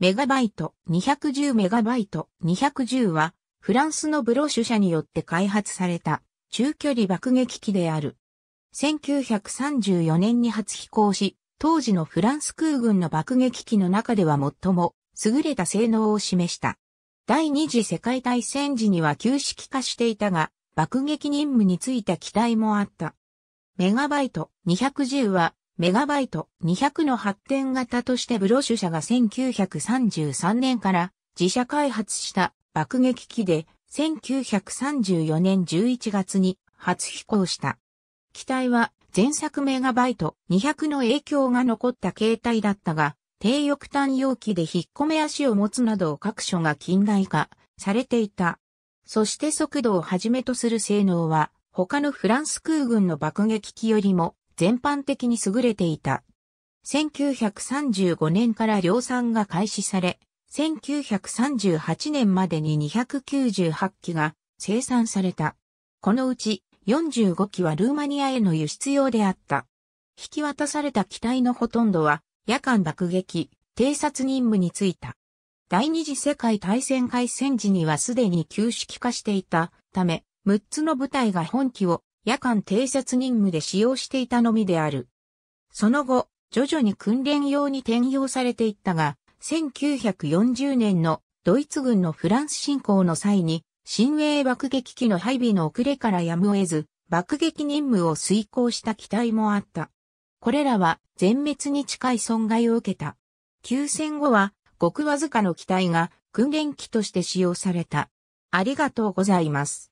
メガバイト、210メガバイト、210は、フランスのブロッシュ社によって開発された、中距離爆撃機である。1934年に初飛行し、当時のフランス空軍の爆撃機の中では最も優れた性能を示した。第二次世界大戦時には旧式化していたが、爆撃任務についた期待もあった。メガバイト210はメガバイト200の発展型としてブロシュ社が1933年から自社開発した爆撃機で1934年11月に初飛行した。機体は前作メガバイト200の影響が残った形態だったが、低翼端容器で引っ込め足を持つなど各所が近代化されていた。そして速度をはじめとする性能は他のフランス空軍の爆撃機よりも全般的に優れていた。1935年から量産が開始され、1938年までに298機が生産された。このうち45機はルーマニアへの輸出用であった。引き渡された機体のほとんどは夜間爆撃、偵察任務に就いた。第二次世界大戦開戦時にはすでに旧式化していたため、6つの部隊が本機を夜間偵察任務で使用していたのみである。その後、徐々に訓練用に転用されていったが、1940年のドイツ軍のフランス侵攻の際に、新鋭爆撃機の配備の遅れからやむを得ず、爆撃任務を遂行した機体もあった。これらは全滅に近い損害を受けた。休戦後は、ごくわずかの機体が訓練機として使用された。ありがとうございます。